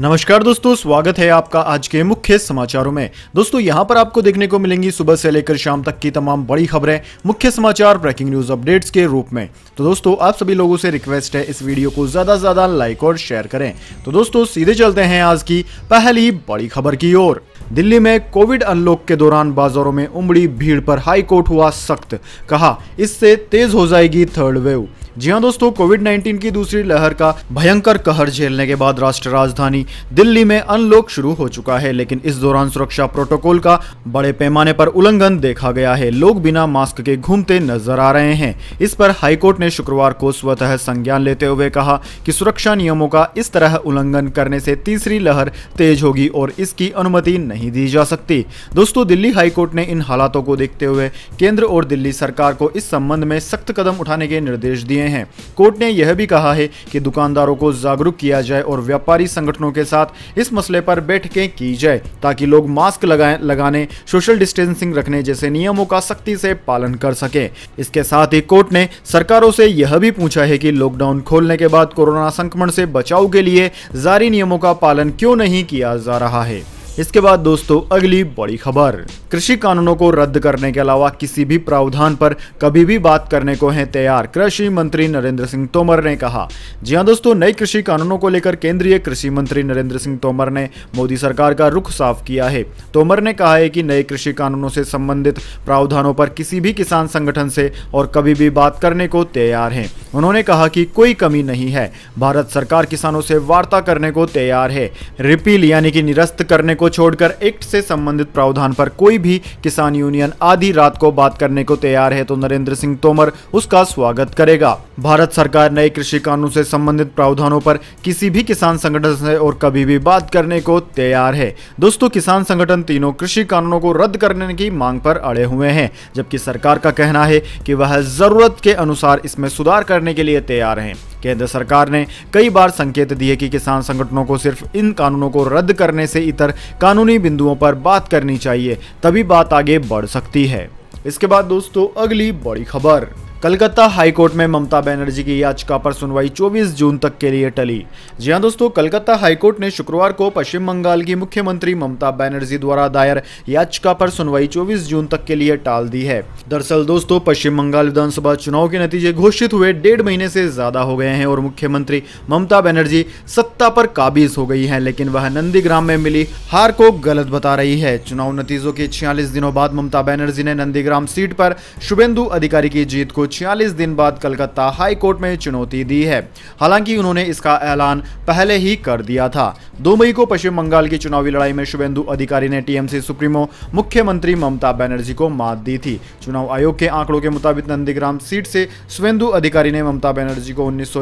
नमस्कार दोस्तों स्वागत है आपका आज के मुख्य समाचारों में दोस्तों यहां पर आपको देखने को मिलेंगी सुबह से लेकर शाम तक की तमाम बड़ी खबरें मुख्य समाचार ब्रेकिंग न्यूज अपडेट्स के रूप में तो दोस्तों आप सभी लोगों से रिक्वेस्ट है इस वीडियो को ज्यादा से ज्यादा लाइक और शेयर करें तो दोस्तों सीधे चलते हैं आज की पहली बड़ी खबर की ओर दिल्ली में कोविड अनलॉक के दौरान बाजारों में उमड़ी भीड़ पर हाईकोर्ट हुआ सख्त कहा इससे तेज हो जाएगी थर्ड वेव जी हाँ दोस्तों कोविड 19 की दूसरी लहर का भयंकर कहर झेलने के बाद राष्ट्र राजधानी दिल्ली में अनलॉक शुरू हो चुका है लेकिन इस दौरान सुरक्षा प्रोटोकॉल का बड़े पैमाने पर उल्लंघन देखा गया है लोग बिना मास्क के घूमते नजर आ रहे हैं इस पर हाईकोर्ट ने शुक्रवार को स्वतः संज्ञान लेते हुए कहा कि सुरक्षा नियमों का इस तरह उल्लंघन करने से तीसरी लहर तेज होगी और इसकी अनुमति नहीं दी जा सकती दोस्तों दिल्ली हाईकोर्ट ने इन हालातों को देखते हुए केंद्र और दिल्ली सरकार को इस संबंध में सख्त कदम उठाने के निर्देश दिए हैं कोर्ट ने यह भी कहा है कि दुकानदारों को जागरूक किया जाए और व्यापारी संगठनों के साथ इस मसले पर बैठकें की जाए ताकि लोग मास्क लगाए लगाने सोशल डिस्टेंसिंग रखने जैसे नियमों का सख्ती से पालन कर सके इसके साथ ही कोर्ट ने सरकारों से यह भी पूछा है कि लॉकडाउन खोलने के बाद कोरोना संक्रमण से बचाव के लिए जारी नियमों का पालन क्यों नहीं किया जा रहा है इसके बाद दोस्तों अगली बड़ी खबर कृषि कानूनों को रद्द करने के अलावा किसी भी प्रावधान पर कभी भी बात करने को है तैयार कृषि मंत्री नरेंद्र सिंह तोमर ने कहा जी हाँ दोस्तों नए कृषि कानूनों को लेकर केंद्रीय कृषि मंत्री नरेंद्र सिंह तोमर ने मोदी सरकार का रुख साफ किया है तोमर ने कहा है कि नए कृषि कानूनों से संबंधित प्रावधानों पर किसी भी किसान संगठन से और कभी भी बात करने को तैयार है उन्होंने कहा कि कोई कमी नहीं है भारत सरकार किसानों से वार्ता करने को तैयार है रिपील यानी कि निरस्त करने को छोड़कर एक्ट से संबंधित प्रावधान पर कोई भी किसान यूनियन आधी रात को बात करने को तैयार है तो नरेंद्र सिंह तोमर उसका स्वागत करेगा भारत सरकार नए कृषि कानून से संबंधित प्रावधानों पर किसी भी किसान संगठन से और कभी भी बात करने को तैयार है दोस्तों किसान संगठन तीनों कृषि कानूनों को रद्द करने की मांग पर अड़े हुए हैं जबकि सरकार का कहना है कि वह जरूरत के अनुसार इसमें सुधार करने के लिए तैयार हैं केंद्र सरकार ने कई बार संकेत दिए कि किसान संगठनों को सिर्फ इन कानूनों को रद्द करने से इतर कानूनी बिंदुओं पर बात करनी चाहिए तभी बात आगे बढ़ सकती है इसके बाद दोस्तों अगली बड़ी खबर कलकत्ता हाईकोर्ट में ममता बनर्जी की याचिका पर सुनवाई 24 जून तक के लिए टली जी हां दोस्तों कलकत्ता हाईकोर्ट ने शुक्रवार को पश्चिम बंगाल की मुख्यमंत्री ममता बनर्जी द्वारा दायर याचिका पर सुनवाई 24 जून तक के लिए टाल दी है दरअसल दोस्तों पश्चिम बंगाल विधानसभा चुनाव के नतीजे घोषित हुए डेढ़ महीने से ज्यादा हो गए हैं और मुख्यमंत्री ममता बनर्जी सत्ता पर काबिज हो गई है लेकिन वह नंदीग्राम में मिली हार को गलत बता रही है चुनाव नतीजों के छियालीस दिनों बाद ममता बनर्जी ने नंदीग्राम सीट पर शुभेंदु अधिकारी की जीत को छियालीस दिन बाद कलकत्ता हाई कोर्ट में चुनौती दी है हालांकि उन्होंने इसका ऐलान पहले ही कर दिया था दो मई को पश्चिम बंगाल की चुनावी लड़ाई में शुभेंदु अधिकारी ने टीएमसी सुप्रीमो मुख्यमंत्री ममता बनर्जी को मात दी थी चुनाव आयोग के आंकड़ों के मुताबिक नंदीग्राम सीट से शुभेंदु अधिकारी ने ममता बनर्जी को उन्नीस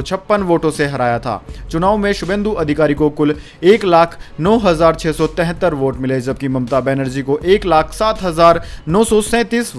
वोटों से हराया था चुनाव में शुभेंदु अधिकारी को कुल एक लाख नौ हजार छह सौ तिहत्तर वोट मिले जबकि ममता बनर्जी को एक लाख सात हजार नौ सौ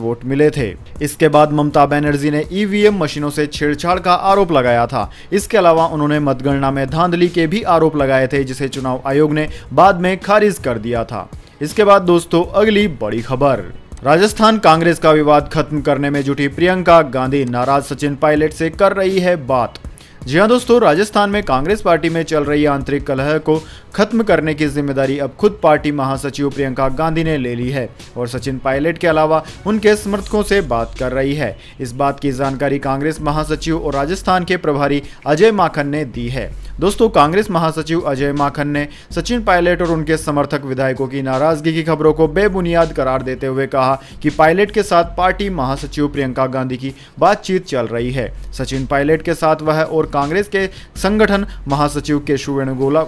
वोट मिले थे इसके बाद ममता बनर्जी ने ने ईवीएम e मशीनों से छेड़छाड़ का आरोप लगाया था इसके अलावा उन्होंने मतगणना में धांधली के भी आरोप लगाए थे जिसे चुनाव आयोग ने बाद में खारिज कर दिया था इसके बाद दोस्तों अगली बड़ी खबर राजस्थान कांग्रेस का विवाद खत्म करने में जुटी प्रियंका गांधी नाराज सचिन पायलट से कर रही है बात जी हाँ दोस्तों राजस्थान में कांग्रेस पार्टी में चल रही आंतरिक कलह को खत्म करने की जिम्मेदारी अब खुद पार्टी महासचिव प्रियंका गांधी ने ले ली है और सचिन पायलट के अलावा उनके समर्थकों से बात कर रही है इस बात की जानकारी कांग्रेस महासचिव और राजस्थान के प्रभारी अजय माखन ने दी है दोस्तों कांग्रेस महासचिव अजय माखन ने सचिन पायलट और उनके समर्थक विधायकों की नाराजगी की खबरों को बेबुनियाद करार देते हुए कहा कि पायलट के साथ पार्टी महासचिव प्रियंका गांधी की बातचीत चल रही है सचिन पायलट के साथ वह और कांग्रेस के संगठन महासचिव केशव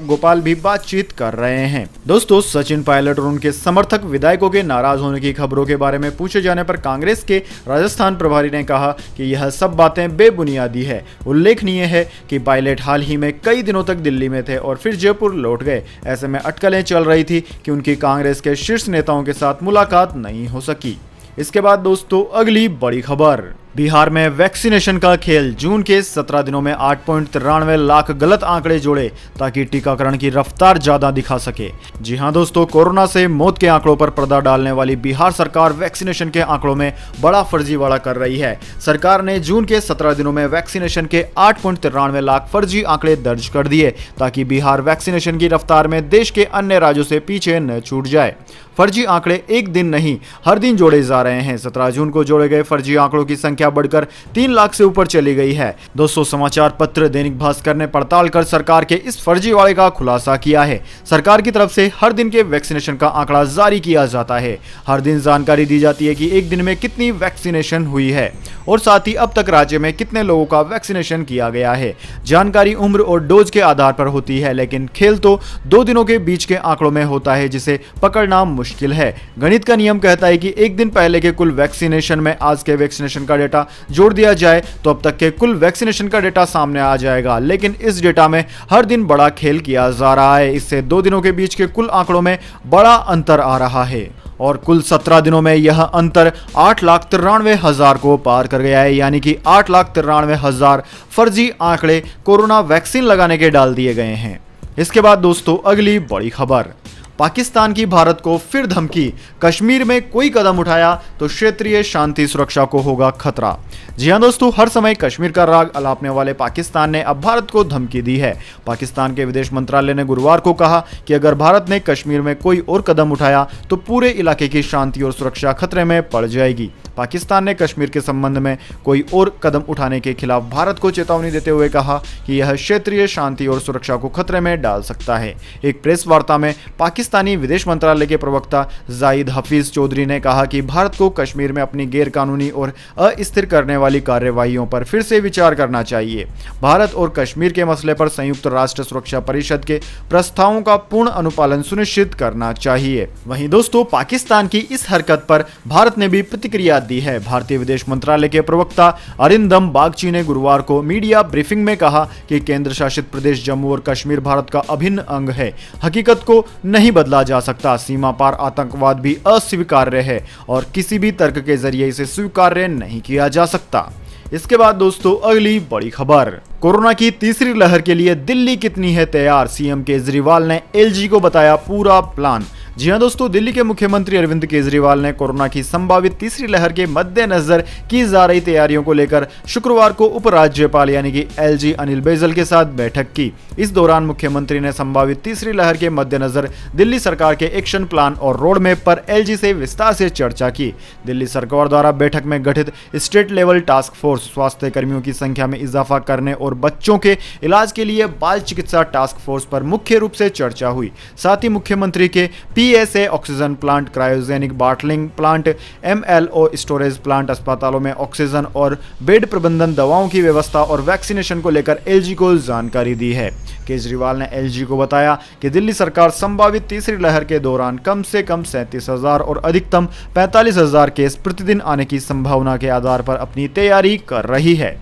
गोपाल भी बातचीत कर रहे हैं दोस्तों सचिन पायलट और उनके समर्थक विधायकों के नाराज होने की खबरों के बारे में पूछे जाने पर कांग्रेस के राजस्थान प्रभारी ने कहा कि यह सब बातें बेबुनियादी है उल्लेखनीय है कि पायलट हाल ही में कई कई दिनों तक दिल्ली में थे और फिर जयपुर लौट गए ऐसे में अटकलें चल रही थी कि उनकी कांग्रेस के शीर्ष नेताओं के साथ मुलाकात नहीं हो सकी इसके बाद दोस्तों अगली बड़ी खबर बिहार में वैक्सीनेशन का खेल जून के 17 दिनों में आठ पॉइंट तिरानवे लाख गलत आंकड़े जोड़े ताकि टीकाकरण की रफ्तार ज्यादा दिखा सके जी हां दोस्तों कोरोना से मौत के आंकड़ों पर पर्दा डालने वाली बिहार सरकार वैक्सीनेशन के आंकड़ों में बड़ा फर्जीवाड़ा कर रही है सरकार ने जून के सत्रह दिनों में वैक्सीनेशन के आठ पॉइंट तिरानवे लाख फर्जी आंकड़े दर्ज कर दिए ताकि बिहार वैक्सीनेशन की रफ्तार में देश के अन्य राज्यों से पीछे न छूट जाए फर्जी आंकड़े एक दिन नहीं हर दिन जोड़े जा रहे हैं सत्रह जून को जोड़े गए फर्जी आंकड़ों की संख्या संख्या बढ़कर तीन लाख से ऊपर चली गई है दोस्तों समाचार पत्र दैनिक भास्कर ने पड़ताल कर सरकार के इस फर्जीवाड़े का खुलासा किया है सरकार की तरफ से हर दिन के वैक्सीनेशन का आंकड़ा जारी किया जाता है हर दिन जानकारी दी जाती है की एक दिन में कितनी वैक्सीनेशन हुई है और साथ ही अब तक राज्य में कितने लोगों का वैक्सीनेशन किया गया है जानकारी उम्र और डोज के आधार पर होती है लेकिन खेल तो दो दिनों के बीच के आंकड़ों में होता है जिसे पकड़ना मुश्किल है गणित का नियम कहता है कि एक दिन पहले के कुल वैक्सीनेशन में आज के वैक्सीनेशन का डेटा जोड़ दिया जाए तो अब तक के कुल वैक्सीनेशन का डेटा सामने आ जाएगा लेकिन इस डेटा में हर दिन बड़ा खेल किया जा रहा है इससे दो दिनों के बीच के कुल आंकड़ों में बड़ा अंतर आ रहा है और कुल सत्रह दिनों में यह अंतर आठ लाख तिरानवे हजार को पार कर गया है यानी कि आठ लाख तिरानवे हजार फर्जी आंकड़े कोरोना वैक्सीन लगाने के डाल दिए गए हैं इसके बाद दोस्तों अगली बड़ी खबर पाकिस्तान की भारत को फिर धमकी कश्मीर में कोई कदम उठाया तो क्षेत्रीय शांति सुरक्षा को होगा खतरा जी हाँ दोस्तों हर समय कश्मीर का राग अलापने वाले पाकिस्तान ने अब भारत को धमकी दी है पाकिस्तान के विदेश मंत्रालय ने गुरुवार को कहा कि अगर भारत ने कश्मीर में कोई और कदम उठाया तो पूरे इलाके की शांति और सुरक्षा खतरे में पड़ जाएगी पाकिस्तान ने कश्मीर के संबंध में कोई और कदम उठाने के खिलाफ भारत को चेतावनी देते हुए कहा कि यह क्षेत्रीय शांति और सुरक्षा को खतरे में डाल सकता है एक प्रेस वार्ता में पाकिस्तान पाकिस्तानी विदेश मंत्रालय के प्रवक्ता जाहिद हफीज चौधरी ने कहा कि भारत को कश्मीर में अपनी गैरकानूनी और अस्थिर करने वाली कार्यवाही पर फिर से विचार करना चाहिए भारत और कश्मीर के मसले पर संयुक्त राष्ट्र सुरक्षा परिषद के प्रस्तावों का पूर्ण अनुपालन सुनिश्चित करना चाहिए वहीं दोस्तों पाकिस्तान की इस हरकत पर भारत ने भी प्रतिक्रिया दी है भारतीय विदेश मंत्रालय के प्रवक्ता अरिंदम बागची ने गुरुवार को मीडिया ब्रीफिंग में कहा कि केंद्र शासित प्रदेश जम्मू और कश्मीर भारत का अभिन्न अंग है हकीकत को नहीं बदला जा सकता सीमा पार आतंकवाद भी अस्वीकार्य है और किसी भी तर्क के जरिए इसे स्वीकार्य नहीं किया जा सकता इसके बाद दोस्तों अगली बड़ी खबर कोरोना की तीसरी लहर के लिए दिल्ली कितनी है तैयार सीएम केजरीवाल ने एलजी को बताया पूरा प्लान जी हाँ दोस्तों दिल्ली के मुख्यमंत्री अरविंद केजरीवाल ने कोरोना की संभावित तीसरी लहर के मद्देनजर की जा रही तैयारियों को लेकर शुक्रवार को उपराज्यपाल यानी कि एलजी अनिल बैजल के साथ बैठक की इस दौरान मुख्यमंत्री ने संभावित तीसरी लहर के मद्देनजर दिल्ली सरकार के एक्शन प्लान और मैप पर एल से विस्तार से चर्चा की दिल्ली सरकार द्वारा बैठक में गठित स्टेट लेवल टास्क फोर्स स्वास्थ्य कर्मियों की संख्या में इजाफा करने और बच्चों के इलाज के लिए बाल चिकित्सा टास्क फोर्स पर मुख्य रूप से चर्चा हुई साथ ही मुख्यमंत्री के P PSA oxygen plant cryogenic bottling plant MLO storage plant अस्पतालों में ऑक्सीजन और बेड प्रबंधन दवाओं की व्यवस्था और वैक्सीनेशन को लेकर एलजी को जानकारी दी है केजरीवाल ने एलजी को बताया कि दिल्ली सरकार संभावित तीसरी लहर के दौरान कम से कम सैंतीस हजार और अधिकतम पैंतालीस हजार केस प्रतिदिन आने की संभावना के आधार पर अपनी तैयारी कर रही है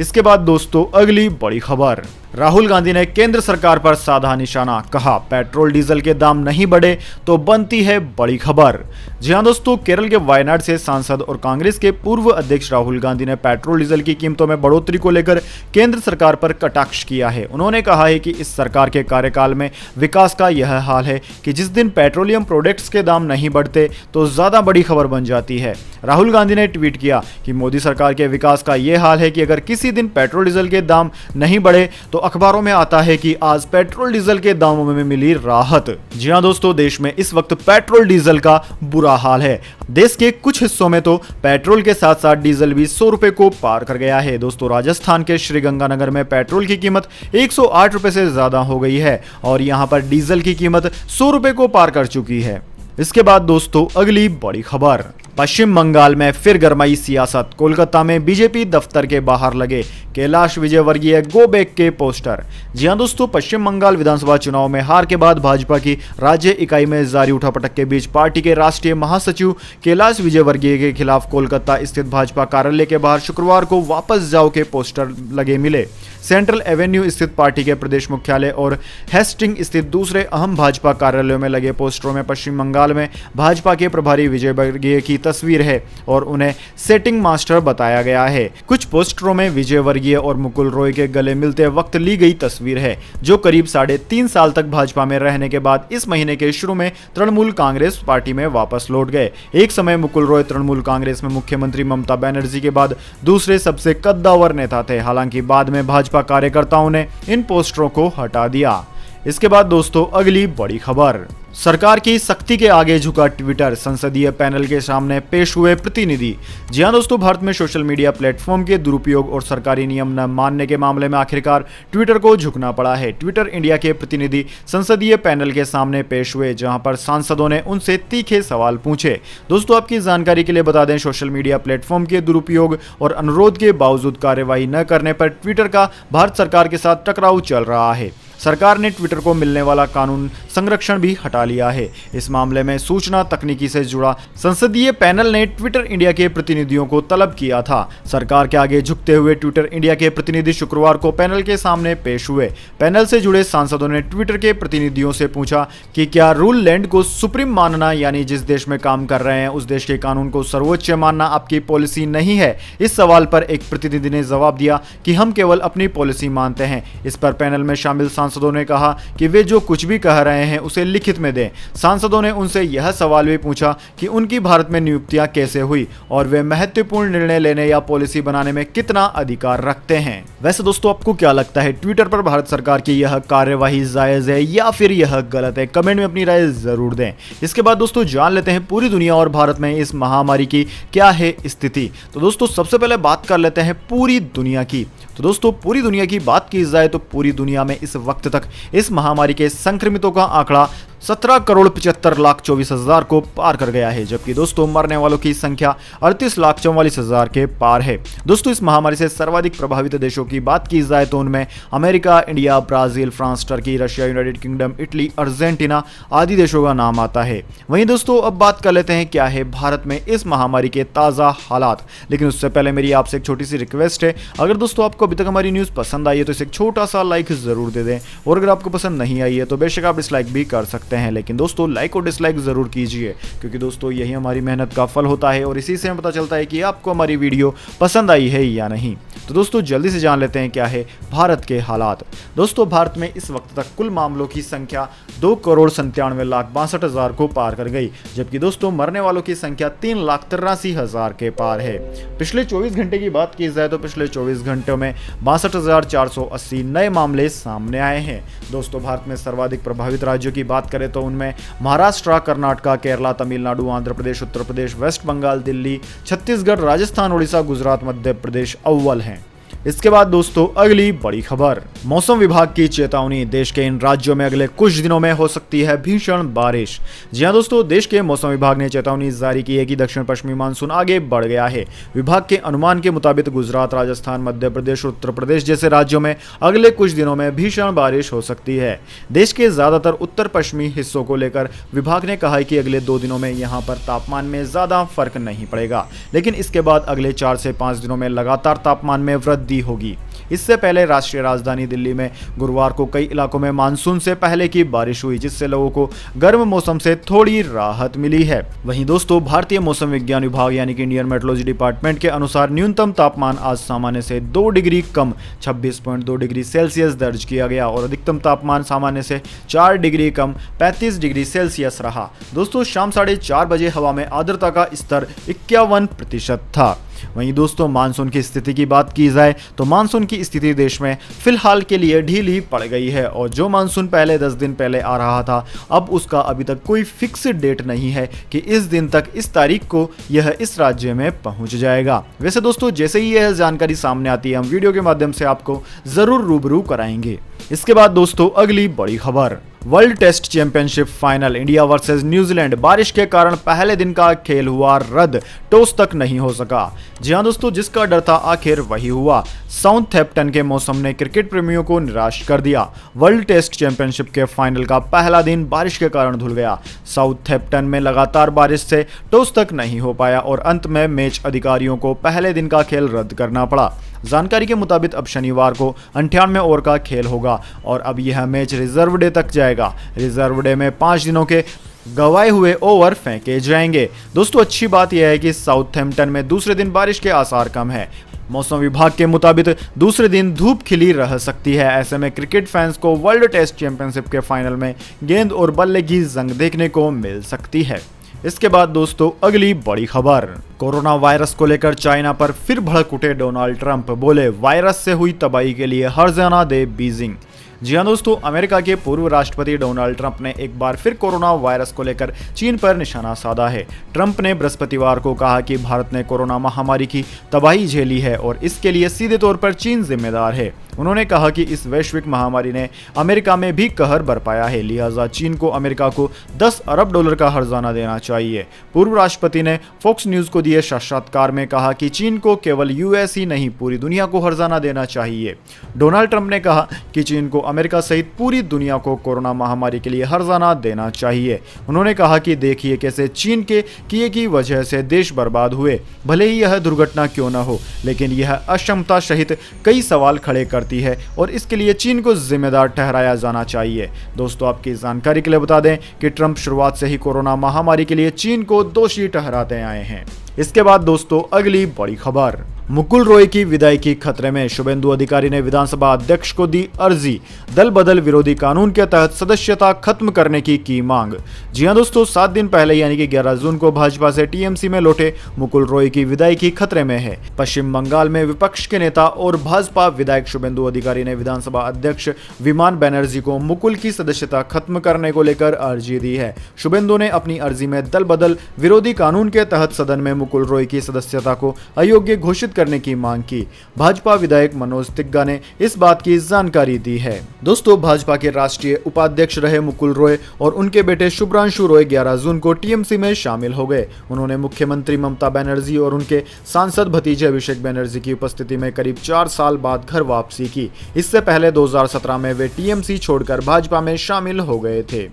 इसके बाद दोस्तों अगली बड़ी खबर राहुल गांधी ने केंद्र सरकार पर साधा निशाना कहा पेट्रोल डीजल के दाम नहीं बढ़े तो बनती है बड़ी खबर जी हाँ दोस्तों केरल के वायनाड से सांसद और कांग्रेस के पूर्व अध्यक्ष राहुल गांधी ने पेट्रोल डीजल की कीमतों में बढ़ोतरी को लेकर केंद्र सरकार पर कटाक्ष किया है उन्होंने कहा है कि इस सरकार के कार्यकाल में विकास का यह हाल है कि जिस दिन पेट्रोलियम प्रोडक्ट्स के दाम नहीं बढ़ते तो ज़्यादा बड़ी खबर बन जाती है राहुल गांधी ने ट्वीट किया कि मोदी सरकार के विकास का यह हाल है कि अगर किसी दिन पेट्रोल डीजल के दाम नहीं बढ़े तो अखबारों में आता है कि आज पेट्रोल डीजल के दामों में मिली राहत जी हाँ दोस्तों देश में इस वक्त पेट्रोल डीजल का बुरा हाल है देश के कुछ हिस्सों में तो पेट्रोल के साथ साथ डीजल भी सौ रुपए को पार कर गया है दोस्तों राजस्थान के श्रीगंगानगर में पेट्रोल की कीमत एक सौ रुपए से ज्यादा हो गई है और यहाँ पर डीजल की कीमत सौ रुपए को पार कर चुकी है इसके बाद दोस्तों अगली बड़ी खबर पश्चिम बंगाल में फिर गरमाई सियासत कोलकाता में बीजेपी दफ्तर के बाहर लगे कैलाश विजयवर्गीय गो बैक के पोस्टर जी हां दोस्तों पश्चिम बंगाल विधानसभा चुनाव में हार के बाद भाजपा की राज्य इकाई में जारी उठापटक के बीच पार्टी के राष्ट्रीय महासचिव कैलाश विजयवर्गीय के खिलाफ कोलकाता स्थित भाजपा कार्यालय के बाहर शुक्रवार को वापस जाओ के पोस्टर लगे मिले सेंट्रल एवेन्यू स्थित पार्टी के प्रदेश मुख्यालय और हेस्टिंग स्थित दूसरे अहम भाजपा कार्यालयों में लगे पोस्टरों में पश्चिम बंगाल में भाजपा के प्रभारी विजयवर्गीय की तस्वीर है और उन्हें सेटिंग मास्टर बताया गया है कुछ पोस्टरों में विजय वर्गीय और मुकुल रॉय के गले मिलते वक्त ली गई तस्वीर है जो करीब साढ़े तीन साल तक भाजपा में रहने के बाद इस महीने के शुरू में तृणमूल कांग्रेस पार्टी में वापस लौट गए एक समय मुकुल रॉय तृणमूल कांग्रेस में मुख्यमंत्री ममता बनर्जी के बाद दूसरे सबसे कद्दावर नेता थे हालांकि बाद में भाजपा कार्यकर्ताओं ने इन पोस्टरों को हटा दिया इसके बाद दोस्तों अगली बड़ी खबर सरकार की सख्ती के आगे झुका ट्विटर संसदीय पैनल के सामने पेश हुए प्रतिनिधि जी हाँ दोस्तों भारत में सोशल मीडिया प्लेटफॉर्म के दुरुपयोग और सरकारी नियम न मानने के मामले में आखिरकार ट्विटर को झुकना पड़ा है ट्विटर इंडिया के प्रतिनिधि संसदीय पैनल के सामने पेश हुए जहां पर सांसदों ने उनसे तीखे सवाल पूछे दोस्तों आपकी जानकारी के लिए बता दें सोशल मीडिया प्लेटफॉर्म के दुरुपयोग और अनुरोध के बावजूद कार्यवाही न करने पर ट्विटर का भारत सरकार के साथ टकराव चल रहा है सरकार ने ट्विटर को मिलने वाला कानून संरक्षण भी हटा लिया है इस मामले में सूचना तकनीकी से जुड़ा संसदीय पैनल ने ट्विटर इंडिया के प्रतिनिधियों को तलब किया था सरकार के आगे झुकते हुए ट्विटर इंडिया के प्रतिनिधि शुक्रवार को पैनल के सामने पेश हुए पैनल से जुड़े सांसदों ने ट्विटर के प्रतिनिधियों से पूछा कि क्या रूल लैंड को सुप्रीम मानना यानी जिस देश में काम कर रहे हैं उस देश के कानून को सर्वोच्च मानना आपकी पॉलिसी नहीं है इस सवाल पर एक प्रतिनिधि ने जवाब दिया कि हम केवल अपनी पॉलिसी मानते हैं इस पर पैनल में शामिल सांसद सांसदों ने कहा कि वे जो कुछ भी कह रहे हैं उसे लिखित में दें सांसदों ने उनसे यह सवाल भी पूछा कि उनकी भारत में नियुक्तियां कैसे हुई और वे महत्वपूर्ण निर्णय लेने या पॉलिसी बनाने में कितना अधिकार रखते हैं वैसे दोस्तों आपको क्या लगता है ट्विटर पर भारत सरकार की यह कार्यवाही जायज है या फिर यह गलत है कमेंट में अपनी राय जरूर दें इसके बाद दोस्तों जान लेते हैं पूरी दुनिया और भारत में इस महामारी की क्या है स्थिति तो दोस्तों सबसे पहले बात कर लेते हैं पूरी दुनिया की तो दोस्तों पूरी दुनिया की बात की जाए तो पूरी दुनिया में इस वक्त तक इस महामारी के संक्रमितों का आंकड़ा सत्रह करोड़ पचहत्तर लाख चौबीस हजार को पार कर गया है जबकि दोस्तों मरने वालों की संख्या अड़तीस लाख चौवालीस हजार के पार है दोस्तों इस महामारी से सर्वाधिक प्रभावित देशों की बात की जाए तो उनमें America India Brazil France Turkey Russia United Kingdom Italy Argentina आदि देशों का नाम आता है वहीं दोस्तों अब बात कर लेते हैं क्या है भारत में इस महामारी के ताज़ा हालात लेकिन उससे पहले मेरी आपसे एक छोटी सी रिक्वेस्ट है अगर दोस्तों आपको अभी तक हमारी न्यूज़ पसंद आई है तो इसे एक छोटा सा लाइक ज़रूर दे दें और अगर आपको पसंद नहीं आई है तो बेशक आप डिसलाइक भी कर सकते सकते हैं लेकिन दोस्तों लाइक और डिसलाइक ज़रूर कीजिए क्योंकि दोस्तों यही हमारी मेहनत का फल होता है और इसी से हमें पता चलता है कि आपको हमारी वीडियो पसंद आई है या नहीं तो दोस्तों जल्दी से जान लेते हैं क्या है भारत के हालात दोस्तों भारत में इस वक्त तक कुल मामलों की संख्या दो करोड़ संतानवे लाख बासठ हज़ार को पार कर गई जबकि दोस्तों मरने वालों की संख्या तीन लाख तिरासी हज़ार के पार है पिछले 24 घंटे की बात की जाए तो पिछले 24 घंटों में बासठ हज़ार चार सौ अस्सी नए मामले सामने आए हैं दोस्तों भारत में सर्वाधिक प्रभावित राज्यों की बात करें करें तो उनमें महाराष्ट्र कर्नाटका केरला तमिलनाडु आंध्र प्रदेश उत्तर प्रदेश वेस्ट बंगाल दिल्ली छत्तीसगढ़ राजस्थान उड़ीसा गुजरात मध्य प्रदेश अव्वल हैं इसके बाद दोस्तों अगली बड़ी खबर मौसम विभाग की चेतावनी देश के इन राज्यों में अगले कुछ दिनों में हो सकती है भीषण बारिश जी हाँ दोस्तों देश के मौसम विभाग ने चेतावनी जारी की है कि दक्षिण पश्चिमी मानसून आगे बढ़ गया है विभाग के अनुमान के मुताबिक गुजरात राजस्थान मध्य प्रदेश उत्तर प्रदेश जैसे राज्यों में अगले कुछ दिनों में भीषण बारिश हो सकती है देश के ज्यादातर उत्तर पश्चिमी हिस्सों को लेकर विभाग ने कहा है कि अगले दो दिनों में यहाँ पर तापमान में ज्यादा फर्क नहीं पड़ेगा लेकिन इसके बाद अगले चार से पांच दिनों में लगातार तापमान में वृद्धि वृद्धि होगी इससे पहले राष्ट्रीय राजधानी दिल्ली में गुरुवार को कई इलाकों में मानसून से पहले की बारिश हुई जिससे लोगों को गर्म मौसम से थोड़ी राहत मिली है वहीं दोस्तों भारतीय मौसम विज्ञान विभाग यानी कि इंडियन मेट्रोलॉजी डिपार्टमेंट के अनुसार न्यूनतम तापमान आज सामान्य से दो डिग्री कम छब्बीस डिग्री सेल्सियस दर्ज किया गया और अधिकतम तापमान सामान्य से चार डिग्री कम पैंतीस डिग्री सेल्सियस रहा दोस्तों शाम साढ़े चार बजे हवा में आर्द्रता का स्तर इक्यावन प्रतिशत था वहीं दोस्तों मानसून की स्थिति की बात की जाए तो मानसून की स्थिति देश में फिलहाल के लिए ढील ही पड़ गई है और जो मानसून पहले दस दिन पहले आ रहा था अब उसका अभी तक कोई फिक्स डेट नहीं है कि इस दिन तक इस तारीख को यह इस राज्य में पहुंच जाएगा वैसे दोस्तों जैसे ही यह जानकारी सामने आती है हम वीडियो के माध्यम से आपको ज़रूर रूबरू कराएंगे इसके बाद दोस्तों अगली बड़ी खबर world test championship final India versus New Zealand बारिश के कारण पहले दिन का खेल हुआ रद्द टॉस तक नहीं हो सका जी हाँ दोस्तों जिसका डर था आखिर वही हुआ साउथ हैप्टन के मौसम ने क्रिकेट प्रेमियों को निराश कर दिया वर्ल्ड टेस्ट चैंपियनशिप के फाइनल का पहला दिन बारिश के कारण धुल गया साउथ हेप्टन में लगातार बारिश से टॉस तक नहीं हो पाया और अंत में मैच अधिकारियों को पहले दिन का खेल रद्द करना पड़ा जानकारी के मुताबिक अब शनिवार को अंठानवे ओवर का खेल होगा और अब यह मैच रिजर्व डे तक जाएगा रिजर्व डे में पाँच दिनों के गवाए हुए ओवर फेंके जाएंगे दोस्तों अच्छी बात यह है कि साउथहैम्पटन में दूसरे दिन बारिश के आसार कम है मौसम विभाग के मुताबिक दूसरे दिन धूप खिली रह सकती है ऐसे में क्रिकेट फैंस को वर्ल्ड टेस्ट चैंपियनशिप के फाइनल में गेंद और बल्ले की जंग देखने को मिल सकती है इसके बाद दोस्तों अगली बड़ी खबर कोरोना वायरस को लेकर चाइना पर फिर भड़क उठे डोनाल्ड ट्रंप बोले वायरस से हुई तबाही के लिए हर जाना दे बीजिंग जी हाँ दोस्तों अमेरिका के पूर्व राष्ट्रपति डोनाल्ड ट्रंप ने एक बार फिर कोरोना वायरस को लेकर चीन पर निशाना साधा है ट्रंप ने बृहस्पतिवार को कहा कि भारत ने कोरोना महामारी की तबाही झेली है और इसके लिए सीधे तौर पर चीन जिम्मेदार है उन्होंने कहा कि इस वैश्विक महामारी ने अमेरिका में भी कहर बरपाया है लिहाजा चीन को अमेरिका को 10 अरब डॉलर का हर्जाना देना चाहिए पूर्व राष्ट्रपति ने फॉक्स न्यूज को दिए साक्षात्कार में कहा कि चीन को केवल यूएस ही नहीं पूरी दुनिया को हर्जाना देना चाहिए डोनाल्ड ट्रंप ने कहा कि चीन को अमेरिका सहित पूरी दुनिया को कोरोना महामारी के लिए हरजाना देना चाहिए उन्होंने कहा कि देखिए कैसे चीन के किए की वजह से देश बर्बाद हुए भले ही यह दुर्घटना क्यों न हो लेकिन यह अक्षमता सहित कई सवाल खड़े करती है और इसके लिए चीन को जिम्मेदार ठहराया जाना चाहिए दोस्तों आपकी जानकारी के लिए बता दें कि ट्रंप शुरुआत से ही कोरोना महामारी के लिए चीन को दोषी ठहराते आए हैं इसके बाद दोस्तों अगली बड़ी खबर मुकुल रॉय की विदाई की खतरे में शुभेंदु अधिकारी ने विधानसभा अध्यक्ष को दी अर्जी दल बदल विरोधी कानून के तहत सदस्यता खत्म करने की की मांग जी हां दोस्तों सात दिन पहले यानी कि 11 जून को भाजपा से टीएमसी में लौटे मुकुल रॉय की विदाई की खतरे में है पश्चिम बंगाल में विपक्ष के नेता और भाजपा विधायक शुभेंदु अधिकारी ने विधानसभा अध्यक्ष विमान बैनर्जी को मुकुल की सदस्यता खत्म करने को लेकर अर्जी दी है शुभेंदु ने अपनी अर्जी में दल बदल विरोधी कानून के तहत सदन में मुकुल रॉय की सदस्यता को अयोग्य घोषित घोषित करने की मांग की भाजपा विधायक मनोज तिग्गा ने इस बात की जानकारी दी है दोस्तों भाजपा के राष्ट्रीय उपाध्यक्ष रहे मुकुल रॉय और उनके बेटे शुभ्रांशु रॉय ग्यारह जून को टीएमसी में शामिल हो गए उन्होंने मुख्यमंत्री ममता बनर्जी और उनके सांसद भतीजे अभिषेक बनर्जी की उपस्थिति में करीब चार साल बाद घर वापसी की इससे पहले दो में वे टीएमसी छोड़कर भाजपा में शामिल हो गए थे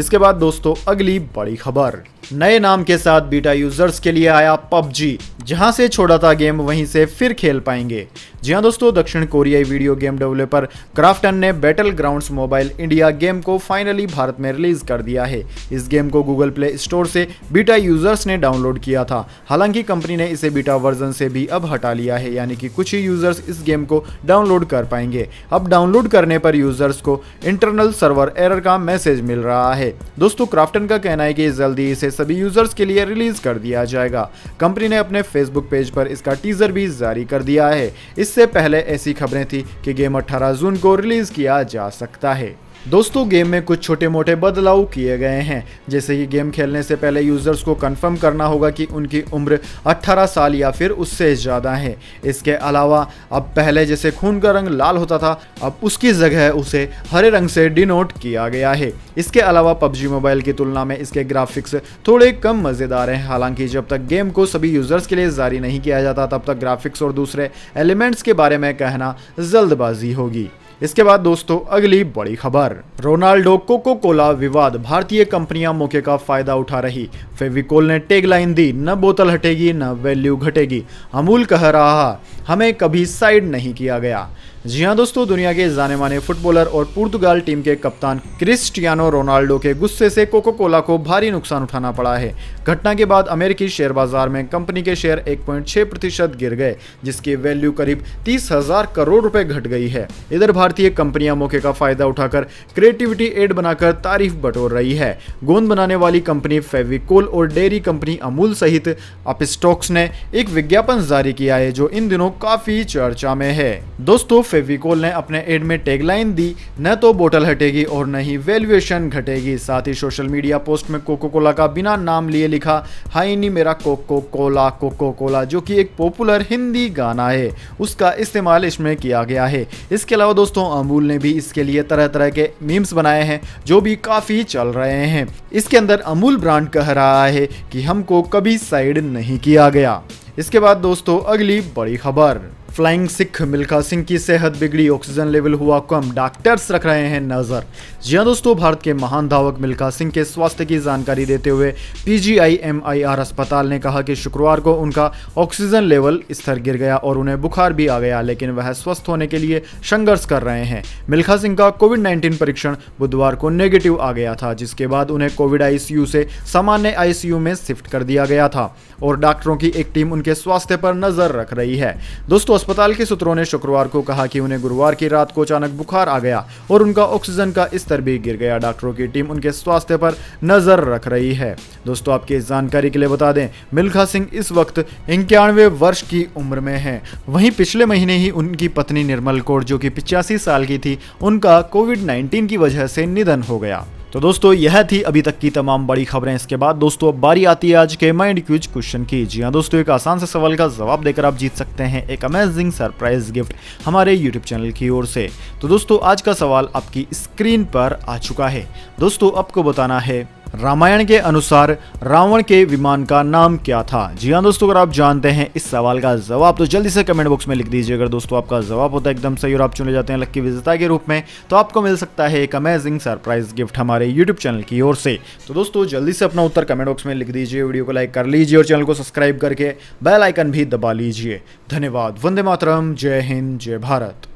इसके बाद दोस्तों अगली बड़ी खबर नए नाम के साथ बीटा यूजर्स के लिए आया पबजी जहां से छोड़ा था गेम वहीं से फिर खेल पाएंगे जी हाँ दोस्तों दक्षिण कोरियाई वीडियो गेम डेवलपर क्राफ्टन ने battle ground mobile India game को फाइनली भारत में रिलीज कर दिया है इस गेम को गूगल प्ले स्टोर से बीटा यूजर्स ने डाउनलोड किया था हालांकि कंपनी ने इसे बीटा वर्जन से भी अब हटा लिया है यानी कि कुछ ही यूजर्स इस गेम को डाउनलोड कर पाएंगे अब डाउनलोड करने पर यूजर्स को इंटरनल सर्वर एरर का मैसेज मिल रहा है दोस्तों क्राफ्टन का कहना है कि जल्दी इसे सभी यूजर्स के लिए रिलीज कर दिया जाएगा कंपनी ने अपने फेसबुक पेज पर इसका टीजर भी जारी कर दिया है इससे पहले ऐसी खबरें थी कि गेम अट्ठारह जून को रिलीज किया जा सकता है दोस्तों गेम में कुछ छोटे मोटे बदलाव किए गए हैं जैसे कि गेम खेलने से पहले यूज़र्स को कंफर्म करना होगा कि उनकी उम्र 18 साल या फिर उससे ज़्यादा है इसके अलावा अब पहले जैसे खून का रंग लाल होता था अब उसकी जगह उसे हरे रंग से डिनोट किया गया है इसके अलावा पबजी मोबाइल की तुलना में इसके ग्राफिक्स थोड़े कम मज़ेदार हैं हालांकि जब तक गेम को सभी यूज़र्स के लिए जारी नहीं किया जाता तब तक ग्राफिक्स और दूसरे एलिमेंट्स के बारे में कहना जल्दबाजी होगी इसके बाद दोस्तों अगली बड़ी खबर रोनाल्डो कोको कोला विवाद भारतीय कंपनियां मौके का फायदा उठा रही फेविकोल ने टेगलाइन दी न बोतल हटेगी न वैल्यू घटेगी अमूल कह रहा हमें कभी साइड नहीं किया गया जी हाँ दोस्तों दुनिया के जाने माने फुटबॉलर और पुर्तगाल टीम के कप्तान क्रिस्टियानो रोनाल्डो के गुस्से से कोको कोला को भारी नुकसान उठाना पड़ा है घटना के बाद अमेरिकी शेयर बाजार में कंपनी के शेयर 1.6 प्रतिशत गिर गए जिसकी वैल्यू करीब तीस हजार करोड़ रुपए घट गई है इधर भारतीय कंपनियां मौके का फायदा उठाकर क्रिएटिविटी एड बनाकर तारीफ बटोर रही है गोंद बनाने वाली कंपनी फेविकोल और डेयरी कंपनी अमूल सहित अपस्टॉक्स ने एक विज्ञापन जारी किया है जो इन दिनों काफी चर्चा में है दोस्तों फेविकोल ने अपने एड में टैगलाइन दी न तो बोतल हटेगी और न ही वैल्यूएशन घटेगी साथ ही सोशल मीडिया पोस्ट में कोको कोला का बिना नाम लिए लिखा हाई नी मेरा कोको कोला कोको कोला जो कि एक पॉपुलर हिंदी गाना है उसका इस्तेमाल इसमें किया गया है इसके अलावा दोस्तों अमूल ने भी इसके लिए तरह तरह के मीम्स बनाए हैं जो भी काफ़ी चल रहे हैं इसके अंदर अमूल ब्रांड कह रहा है कि हमको कभी साइड नहीं किया गया इसके बाद दोस्तों अगली बड़ी खबर फ्लाइंग सिख मिल्खा सिंह की सेहत बिगड़ी ऑक्सीजन लेवल हुआ कम डॉक्टर्स रख रहे हैं नज़र जी हाँ दोस्तों भारत के महान धावक मिल्खा सिंह के स्वास्थ्य की जानकारी देते हुए पीजीआईएमआईआर अस्पताल ने कहा कि शुक्रवार को उनका ऑक्सीजन लेवल स्तर गिर गया और उन्हें बुखार भी आ गया लेकिन वह स्वस्थ होने के लिए संघर्ष कर रहे हैं मिल्खा सिंह का कोविड नाइन्टीन परीक्षण बुधवार को नेगेटिव आ गया था जिसके बाद उन्हें कोविड आईसीयू से सामान्य आईसीयू में शिफ्ट कर दिया गया था और डॉक्टरों की एक टीम उनके स्वास्थ्य पर नजर रख रही है दोस्तों अस्पताल के सूत्रों ने शुक्रवार को कहा कि उन्हें गुरुवार की रात को अचानक बुखार आ गया और उनका ऑक्सीजन का स्तर भी गिर गया डॉक्टरों की टीम उनके स्वास्थ्य पर नजर रख रही है दोस्तों आपकी इस जानकारी के लिए बता दें मिल्खा सिंह इस वक्त इक्यानवे वर्ष की उम्र में है वहीं पिछले महीने ही उनकी पत्नी निर्मल कौर जो कि पिचासी साल की थी उनका कोविड नाइन्टीन की वजह से निधन हो गया तो दोस्तों यह थी अभी तक की तमाम बड़ी खबरें इसके बाद दोस्तों अब बारी आती है आज के माइंड क्विज क्वेश्चन की जी हाँ दोस्तों एक आसान से सवाल का जवाब देकर आप जीत सकते हैं एक अमेजिंग सरप्राइज गिफ्ट हमारे यूट्यूब चैनल की ओर से तो दोस्तों आज का सवाल आपकी स्क्रीन पर आ चुका है दोस्तों आपको बताना है रामायण के अनुसार रावण के विमान का नाम क्या था जी हाँ दोस्तों अगर आप जानते हैं इस सवाल का जवाब तो जल्दी से कमेंट बॉक्स में लिख दीजिए अगर दोस्तों आपका जवाब होता है एकदम सही और आप चुने जाते हैं लक्की विजेता के रूप में तो आपको मिल सकता है एक अमेजिंग सरप्राइज गिफ्ट हमारे यूट्यूब चैनल की ओर से तो दोस्तों जल्दी से अपना उत्तर कमेंट बॉक्स में लिख दीजिए वीडियो को लाइक कर लीजिए और चैनल को सब्सक्राइब करके बेलाइकन भी दबा लीजिए धन्यवाद वंदे मातरम जय हिंद जय भारत